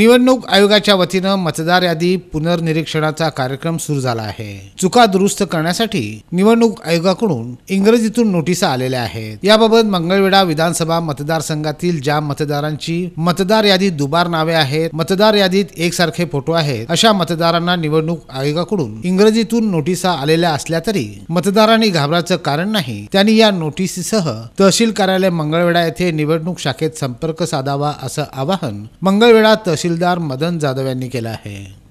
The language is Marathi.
निवडणूक आयोगाच्या वतीनं मतदार यादी पुनर्निरीक्षणाचा कार्यक्रम सुरू झाला आहे चुका दुरुस्त करण्यासाठी निवडणूक आयोगाकडून इंग्रजीतून नोटिसा आलेल्या आहेत याबाबत मंगळवेढा विधानसभा मतदारसंघातील ज्या मतदारांची मतदार यादीत दुबार नावे आहेत मतदार यादीत एकसारखे फोटो आहेत अशा मतदारांना निवडणूक आयोगाकडून इंग्रजीतून नोटिसा आलेल्या असल्या तरी मतदारांनी घाबरायचं कारण नाही त्यांनी या नोटिसीसह तहसील कार्यालय मंगळवेढा येथे निवडणूक शाखेत संपर्क साधावा असं आवाहन मंगळवेढा तहसील तहसीलदार मदन जाधव के